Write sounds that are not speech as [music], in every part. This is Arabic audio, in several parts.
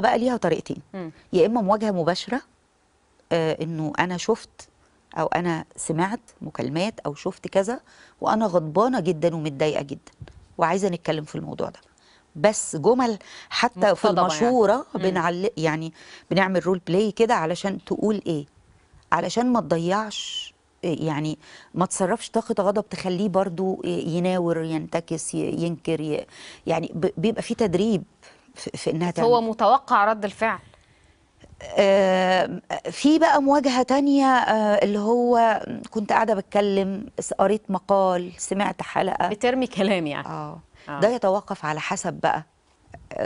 بقى ليها طريقتين يا اما مواجهه مباشره آه انه انا شفت او انا سمعت مكالمات او شفت كذا وانا غضبانه جدا ومتضايقه جدا وعايزه نتكلم في الموضوع ده بس جمل حتى في يعني. المشوره يعني. بنعلق يعني بنعمل رول بلاي كده علشان تقول ايه علشان ما تضيعش يعني ما تصرفش طاقة غضب تخليه برضو يناور ينتكس ينكر يعني بيبقى في تدريب في انها تعمل. هو متوقع رد الفعل آه، في بقى مواجهة تانية آه، اللي هو كنت قاعدة بتكلم قريت مقال سمعت حلقة بترمي كلام يعني آه. آه. ده يتوقف على حسب بقى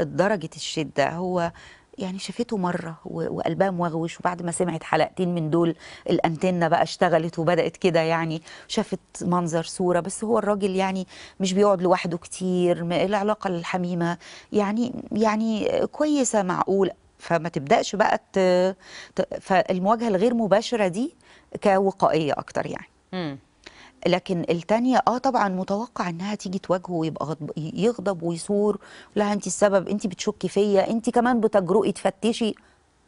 درجة الشدة هو يعني شافته مرة وقلبها مغوش وبعد ما سمعت حلقتين من دول الأنتنة بقى اشتغلت وبدأت كده يعني شافت منظر صورة بس هو الراجل يعني مش بيقعد لوحده كتير العلاقة الحميمة يعني يعني كويسة معقولة فما تبدأش بقى ت... فالمواجهة الغير مباشرة دي كوقائية أكتر يعني. لكن التانية اه طبعا متوقع انها تيجي تواجهه ويبقى يغضب ويثور لا انت السبب انت بتشكي فيا انت كمان بتجرؤي تفتشي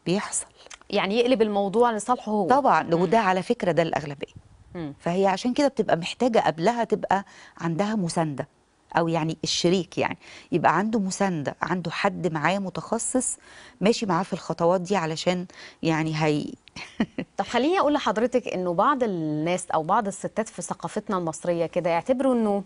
بيحصل يعني يقلب الموضوع لصالحه هو طبعا وده على فكره ده الاغلبيه فهي عشان كده بتبقى محتاجه قبلها تبقى عندها مسانده او يعني الشريك يعني يبقى عنده مسانده عنده حد معاه متخصص ماشي معاه في الخطوات دي علشان يعني هي [laughs] طب خليني اقول لحضرتك انه بعض الناس او بعض الستات في ثقافتنا المصريه كده يعتبروا انه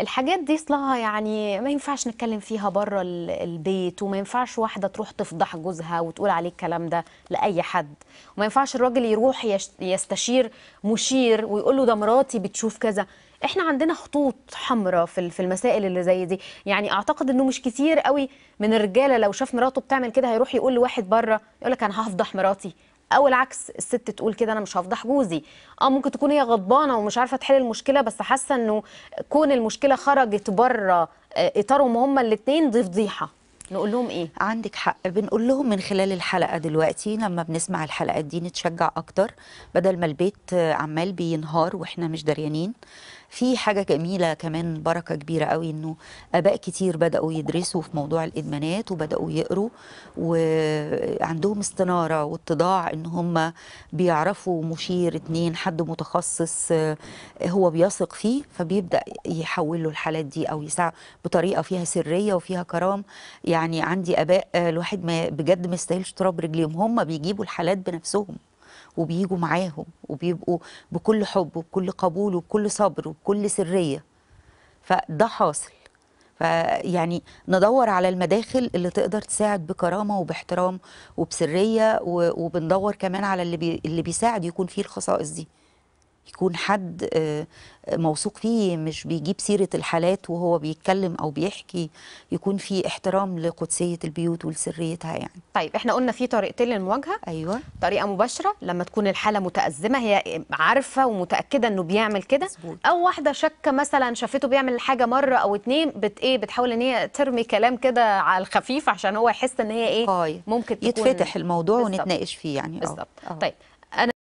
الحاجات دي اصلها يعني ما ينفعش نتكلم فيها بره البيت وما ينفعش واحده تروح تفضح جوزها وتقول عليه الكلام ده لاي حد وما ينفعش الراجل يروح يستشير مشير ويقول له ده مراتي بتشوف كذا احنا عندنا خطوط حمراء في في المسائل اللي زي دي يعني اعتقد انه مش كتير قوي من الرجاله لو شاف مراته بتعمل كده هيروح يقول لواحد بره يقول لك انا هفضح مراتي او العكس الست تقول كده انا مش هفضح جوزي اه ممكن تكون هي غضبانه ومش عارفه تحل المشكله بس حاسه انه كون المشكله خرجت بره آه، اطارهم هما الاثنين دي فضيحه نقول لهم ايه عندك حق بنقول لهم من خلال الحلقه دلوقتي لما بنسمع الحلقات دي نتشجع اكتر بدل ما البيت آه، عمال بينهار واحنا مش دريانين في حاجه جميله كمان بركه كبيره قوي انه اباء كتير بداوا يدرسوا في موضوع الادمانات وبداوا يقروا وعندهم استناره واتضاع ان هم بيعرفوا مشير اتنين حد متخصص آه، هو بيثق فيه فبيبدا يحول له الحالات دي او يساعد بطريقه فيها سريه وفيها كرام يعني عندي اباء آه، الواحد ما بجد ما يستاهلش تراب رجليهم هم بيجيبوا الحالات بنفسهم وبيجوا معاهم وبيبقوا بكل حب وبكل قبول وبكل صبر وبكل سريه فده حاصل فيعني ندور على المداخل اللي تقدر تساعد بكرامه وباحترام وبسريه وبندور كمان على اللي بي اللي بيساعد يكون فيه الخصائص دي يكون حد آه، موثوق فيه مش بيجيب سيرة الحالات وهو بيتكلم أو بيحكي يكون في احترام لقدسية البيوت ولسريتها يعني طيب احنا قلنا في طريقتين للمواجهة أيوة طريقة مباشرة لما تكون الحالة متأزمة هي عارفة ومتأكدة أنه بيعمل كده أو واحدة شاكة مثلا شافته بيعمل حاجة مرة أو اتنين بت إيه بتحاول أن هي ترمي كلام كده على الخفيف عشان هو يحس أن هي إيه ممكن تكون يتفتح الموضوع بالزبط. ونتناقش فيه يعني آه. بالظبط آه. طيب أنا